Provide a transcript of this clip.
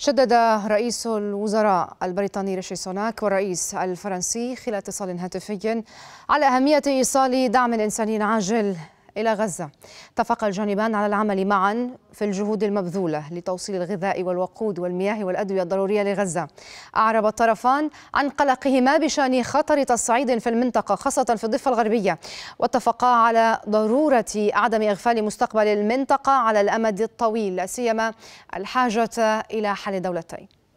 شدد رئيس الوزراء البريطاني ريشي سوناك والرئيس الفرنسي خلال اتصال هاتفي على أهمية إيصال دعم إنساني عاجل إلى غزة اتفق الجانبان على العمل معا في الجهود المبذولة لتوصيل الغذاء والوقود والمياه والأدوية الضرورية لغزة أعرب الطرفان عن قلقهما بشأن خطر تصعيد في المنطقة خاصة في الضفة الغربية واتفقا على ضرورة عدم إغفال مستقبل المنطقة على الأمد الطويل لا سيما الحاجة إلى حل دولتين